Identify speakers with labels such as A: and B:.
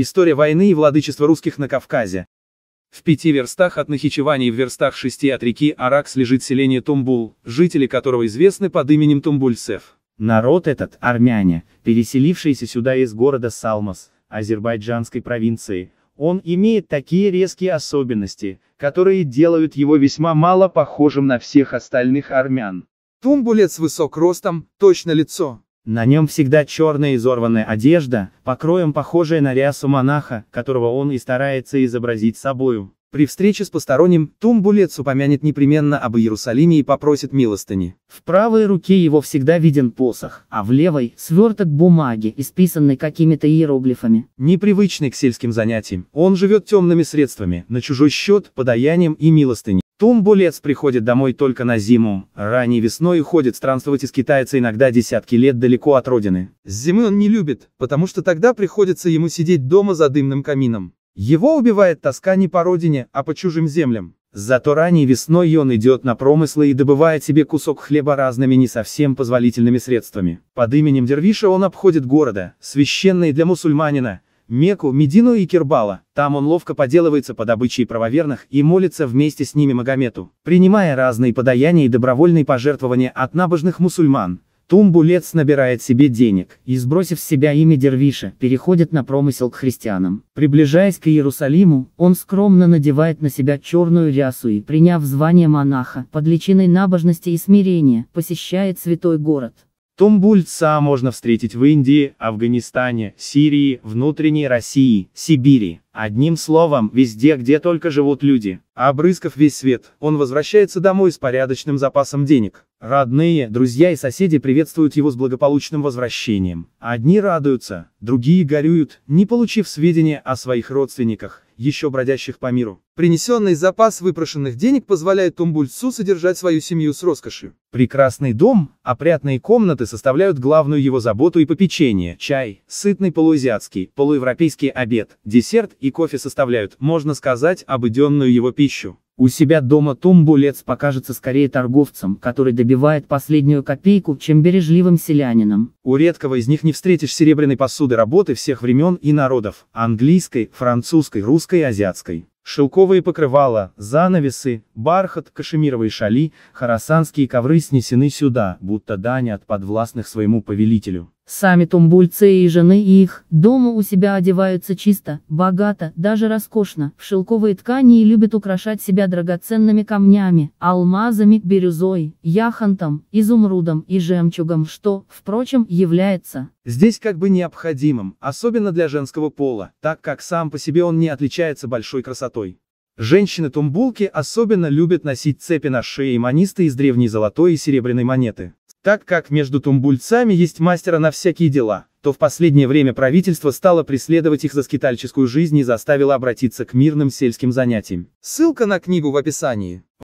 A: История войны и владычества русских на Кавказе. В пяти верстах от Нахичевани и в верстах шести от реки Аракс лежит селение Тумбул, жители которого известны под именем Тумбульцев. Народ этот, армяне, переселившиеся сюда из города Салмас, азербайджанской провинции, он имеет такие резкие особенности, которые делают его весьма мало похожим на всех остальных армян. Тумбулец высок ростом, точно лицо, на нем всегда черная изорванная одежда, покроем похожая на рясу монаха, которого он и старается изобразить собою. При встрече с посторонним, Тумбулец упомянет непременно об Иерусалиме и попросит милостыни. В правой руке его всегда виден посох, а в левой – сверток бумаги, исписанный какими-то иероглифами. Непривычный к сельским занятиям, он живет темными средствами, на чужой счет, подаянием и милостыней. Тумбулец приходит домой только на зиму, ранней весной уходит странствовать из китайца иногда десятки лет далеко от родины. Зимы он не любит, потому что тогда приходится ему сидеть дома за дымным камином. Его убивает тоска не по родине, а по чужим землям. Зато ранней весной он идет на промыслы и добывает себе кусок хлеба разными не совсем позволительными средствами. Под именем Дервиша он обходит города, священные для мусульманина, Мекку, Медину и Кербала. Там он ловко поделывается по добыче правоверных и молится вместе с ними Магомету, принимая разные подаяния и добровольные пожертвования от набожных мусульман. Тумбулец набирает себе денег, и сбросив с себя имя Дервиша, переходит на промысел к
B: христианам. Приближаясь к Иерусалиму, он скромно надевает на себя черную рясу и, приняв звание монаха, под личиной набожности и смирения, посещает святой город.
A: Тумбульца можно встретить в Индии, Афганистане, Сирии, внутренней России, Сибири. Одним словом, везде, где только живут люди. Обрызков весь свет, он возвращается домой с порядочным запасом денег. Родные, друзья и соседи приветствуют его с благополучным возвращением. Одни радуются, другие горюют, не получив сведения о своих родственниках еще бродящих по миру. Принесенный запас выпрошенных денег позволяет Тумбульцу содержать свою семью с роскошью. Прекрасный дом, опрятные комнаты составляют главную его заботу и попечение. Чай, сытный полуазиатский, полуевропейский обед, десерт и кофе составляют, можно сказать, обыденную его пищу. У себя дома Том Булец покажется скорее торговцем, который добивает последнюю копейку, чем бережливым селянином. У редкого из них не встретишь серебряной посуды работы всех времен и народов – английской, французской, русской и азиатской. Шелковые покрывала, занавесы, бархат, кашемировые шали, хоросанские ковры снесены сюда, будто дань от подвластных своему повелителю.
B: Сами тумбульцы и жены их дома у себя одеваются чисто, богато, даже роскошно, в шелковые ткани и любят украшать себя драгоценными камнями, алмазами, бирюзой, яхонтом, изумрудом и жемчугом, что, впрочем, является
A: здесь как бы необходимым, особенно для женского пола, так как сам по себе он не отличается большой красотой. Женщины-тумбулки особенно любят носить цепи на шее и манисты из древней золотой и серебряной монеты. Так как между тумбульцами есть мастера на всякие дела, то в последнее время правительство стало преследовать их за скитальческую жизнь и заставило обратиться к мирным сельским занятиям. Ссылка на книгу в описании.